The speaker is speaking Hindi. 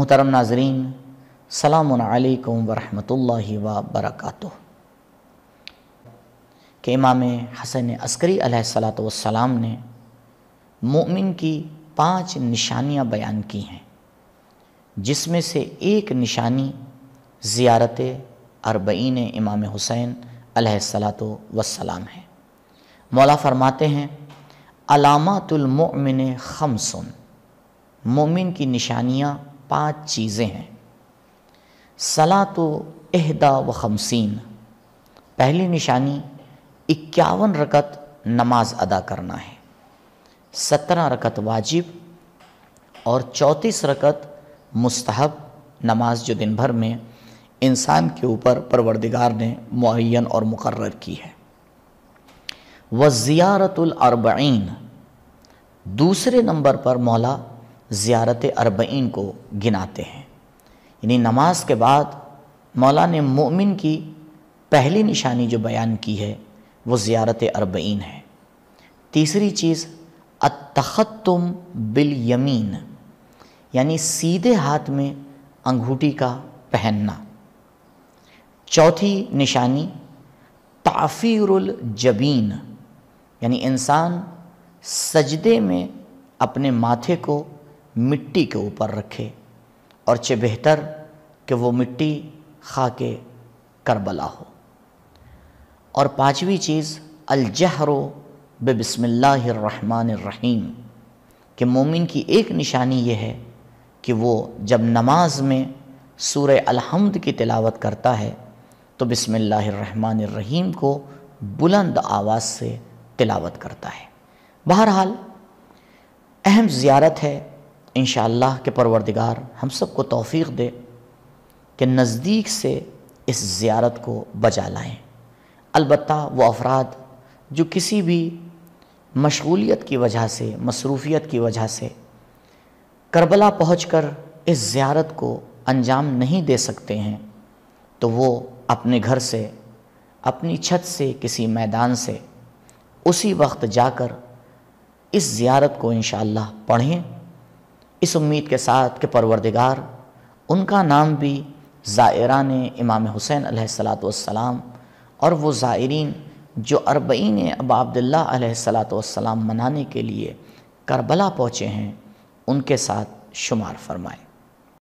मोहतरम नाजरीन सलामकुम वरम वबरक के इमाम हसन अस्करी सलाम ने मोमिन की पांच निशानियां बयान की हैं जिसमें से एक निशानी ज़ियारत अरबईन इमाम हुसैन वसलाम है मौला फरमाते हैं अलामातुलमिन खमसन मोमिन की निशानियाँ पांच चीज़ें हैं सला तो एहदा व खमसिन पहली निशानी इक्यावन रकत नमाज अदा करना है सत्रह रकत वाजिब और चौंतीस रकत मुस्तहब नमाज जो दिन भर में इंसान के ऊपर परवरदिगार ने मुन और मुकर की है व अरबईन दूसरे नंबर पर मौला ज़्यारत अरबईन को गिनाते हैं यानी नमाज के बाद मौला ने मोमिन की पहली निशानी जो बयान की है वो ज़्यारत अरबईन है तीसरी चीज़ अतखत्तुम बिल यमीन यानी सीधे हाथ में अंगूठी का पहनना चौथी निशानी ताफ़ीरुल जबीन यानी इंसान सजदे में अपने माथे को मिट्टी के ऊपर रखे और चे बेहतर कि वो मिट्टी खा के करबला हो और पांचवी चीज़ अलजहरो बबिसमीम कि मोमिन की एक निशानी यह है कि वो जब नमाज में सूर अलहमद की तिलावत करता है तो बिसमीम को बुलंद आवाज़ से तिलावत करता है बहरहाल अहम ज़्यारत है इन के परवरदिगार हम सबको तोफ़ी दे कि नज़दीक से इस ज़्यारत को बजा लाएँ अलबत् वो अफराद जो किसी भी मशगूलियत की वजह से मसरूफ़ीत की वजह से करबला पहुँच कर इस ज़्यारत को अंजाम नहीं दे सकते हैं तो वो अपने घर से अपनी छत से किसी मैदान से उसी वक्त जाकर इस ज़्यारत को इन पढ़ें इस उम्मीद के साथ के परवरदिगार उनका नाम भी ज़ायरान इमाम हुसैन सलाम और वो ज़ायरीन जो अरबईन अब अब्दुल्लाम मनाने के लिए करबला पहुँचे हैं उनके साथ शुमार फरमाएँ